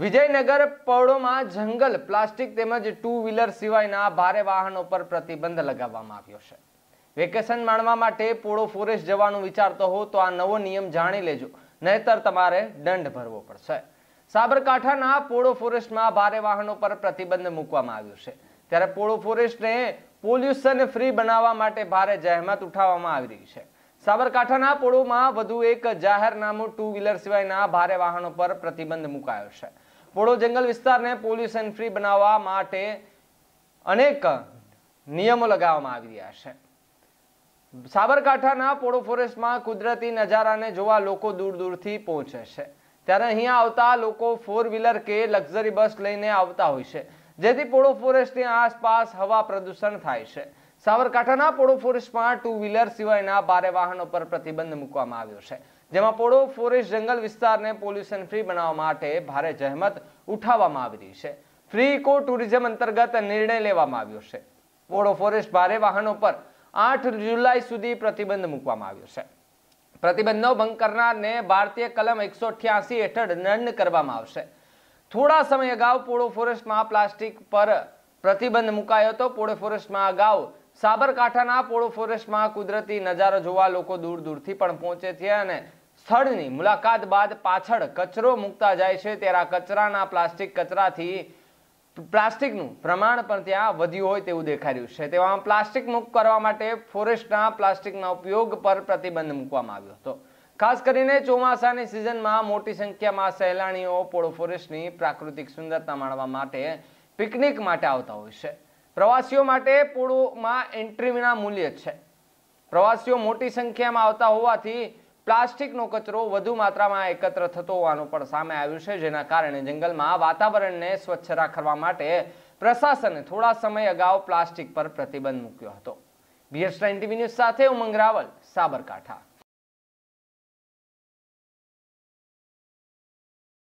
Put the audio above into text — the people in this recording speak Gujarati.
વિજયનગર પૌડોમાં જંગલ પ્લાસ્ટિક તેમજ ટુ વ્હીલર સિવાયના ભારે વાહનો પર પ્રતિબંધ લગાવવામાં આવ્યો છે વેકેશન માણવા માટે પોળો ફોરેસ્ટ જવાનું વિચારતો હો તો આ નવો નિયમ જાણી લેજો નહીતર તમારે દંડ ભરવો પડશે સાબરકાંઠાના પોળો ફોરેસ્ટમાં ભારે વાહનો પર પ્રતિબંધ મૂકવામાં આવ્યો છે ત્યારે પોળો ફોરેસ્ટને પોલ્યુશન ફ્રી બનાવવા માટે ભારે જહેમત ઉઠાવવામાં આવી રહી છે સાબરકાંઠાના પોળોમાં વધુ એક જાહેરનામું ટુ વ્હીલર સિવાયના ભારે વાહનો પર પ્રતિબંધ મુકાયો છે પોળો જંગલ વિસ્તારને પોલ્યુશન ફ્રી બનાવવા માટે અનેક નિયમો લગાવવામાં આવી રહ્યા છે સાબરકાંઠાના પોળો ફોરેસ્ટમાં કુદરતી નજારાને જોવા લોકો દૂર દૂરથી પહોંચે છે ત્યારે અહીંયા આવતા લોકો ફોર વ્હીલર કે લક્ઝરી બસ લઈને આવતા હોય છે જેથી પોળો ફોરેસ્ટની આસપાસ હવા પ્રદૂષણ થાય છે સાબરકાંઠાના પોળો ફોરેસ્ટમાં ટુ વ્હીલર સિવાયના ભારે વાહનો પર પ્રતિબંધ મૂકવામાં આવ્યો છે જેમાં પોળો ફોરેસ્ટ જંગલ વિસ્તારને પોલ્યુશન ફ્રી બનાવવા માટે ભારે જહેમત ઉઠાવવામાં આવી રહી છે ફ્રી ઇકો ટુરિઝમ અંતર્ગત નિર્ણય લેવામાં આવ્યો છે પોળો ફોરેસ્ટ ભારે વાહનો પર આઠ જુલાઈ સુધી પ્રતિબંધ મૂકવામાં આવ્યો છે પ્રતિબંધનો ભંગ કરનારને ભારતીય કલમ એકસો હેઠળ દંડ કરવામાં આવશે થોડા સમય અગાઉ પોળો ફોરેસ્ટમાં પ્લાસ્ટિક પર પ્રતિબંધ મુકાયો હતો પોળો ફોરેસ્ટમાં અગાઉ સાબરકાંઠાના પોળો ફોરેસ્ટમાં કુદરતી નજારો જોવા લોકો દૂર દૂરથી પણ પહોંચે છે અને સ્થળની મુલાકાત બાદ પાછળ કચરો મૂકતા જાય છે ત્યારે કચરાના પ્લાસ્ટિક કચરાથી પ્લાસ્ટિકનું પ્રમાણ પણ ત્યાં વધ્યું હોય તેવું દેખાઈ રહ્યું છે તેવામાં પ્લાસ્ટિક મુક્ત કરવા માટે ફોરેસ્ટના પ્લાસ્ટિકના ઉપયોગ પર પ્રતિબંધ મૂકવામાં આવ્યો હતો ખાસ કરીને ચોમાસાની સિઝનમાં મોટી સંખ્યામાં સહેલાણીઓ પોળો ફોરેસ્ટની પ્રાકૃતિક સુંદરતા માણવા માટે પિકનિક માટે આવતા હોય છે પ્રવાસીઓ માટે પોળોમાં એન્ટ્રી વિના મૂલ્ય છે પ્રવાસીઓ મોટી સંખ્યામાં આવતા હોવાથી પ્લાસ્ટિકનો કચરો વધુ માત્રામાં એકત્ર થતો હોવાનું પણ સામે આવ્યું છે જેના કારણે જંગલમાં વાતાવરણને સ્વચ્છ રાખવા માટે પ્રશાસને થોડા સમય અગાઉ પ્લાસ્ટિક પર પ્રતિબંધ મૂક્યો હતો બીએસ ટીવી ન્યૂઝ સાથે ઉમંગ રાવલ સાબરકાંઠા